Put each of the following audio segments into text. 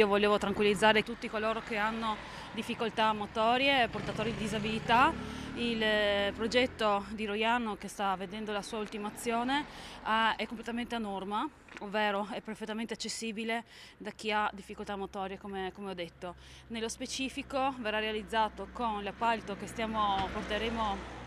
Io volevo tranquillizzare tutti coloro che hanno difficoltà motorie, portatori di disabilità. Il eh, progetto di Roiano, che sta vedendo la sua ultimazione, è completamente a norma, ovvero è perfettamente accessibile da chi ha difficoltà motorie, come, come ho detto. Nello specifico verrà realizzato con l'appalto che stiamo, porteremo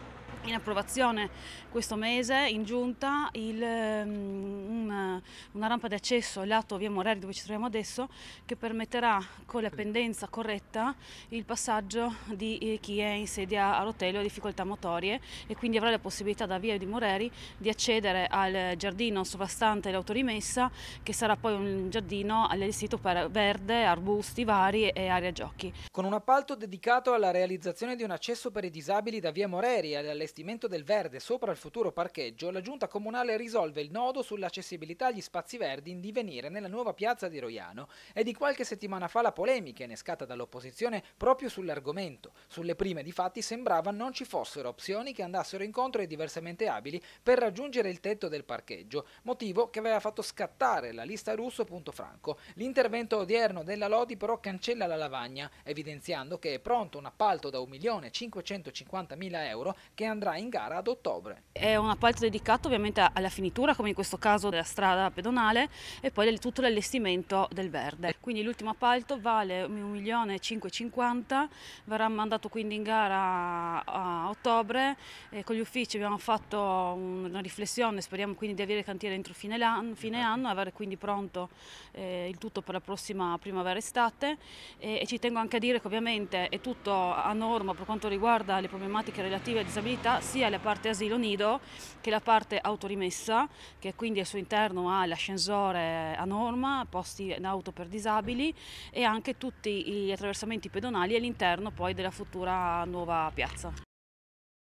in approvazione questo mese in giunta il, ehm, una, una, rampa di accesso lato via Morelli dove ci troviamo adesso che permetterà con la pendenza corretta il passaggio di eh, chi è in sedia a rotelle o difficoltà motorie e quindi avrà la possibilità da via di Moreri di accedere al giardino sovrastante l'autorimessa che sarà poi un giardino allestito per verde, arbusti vari e area giochi. Con un appalto dedicato alla realizzazione di un accesso per i disabili da via Moreri e alle all'allestimento del verde sopra il futuro parcheggio, la giunta comunale risolve il nodo sull'accessibilità agli spazi verdi in divenire nella nuova piazza di Roiano. È di qualche settimana fa la polemica innescata dall'opposizione proprio sull'argomento. Sulle prime di fatti sembrava non ci fossero opzioni che andassero incontro ai diversamente abili per raggiungere il tetto del parcheggio, motivo che aveva fatto scattare la lista russo.franco. L'intervento odierno della Lodi però cancella la lavagna, evidenziando che è pronto un appalto da 1.550.000 euro che è andrà in gara ad ottobre. È un appalto dedicato ovviamente alla finitura, come in questo caso della strada pedonale, e poi tutto l'allestimento del verde. Quindi l'ultimo appalto vale 1.550.000, verrà mandato quindi in gara a ottobre. E con gli uffici abbiamo fatto una riflessione, speriamo quindi di avere il cantiere entro fine esatto. anno, fine anno avere quindi pronto eh, il tutto per la prossima primavera-estate. E, e ci tengo anche a dire che ovviamente è tutto a norma per quanto riguarda le problematiche relative alla disabilità disabilità sia la parte asilo nido che la parte autorimessa che quindi al suo interno ha l'ascensore a norma, posti in auto per disabili e anche tutti gli attraversamenti pedonali all'interno poi della futura nuova piazza.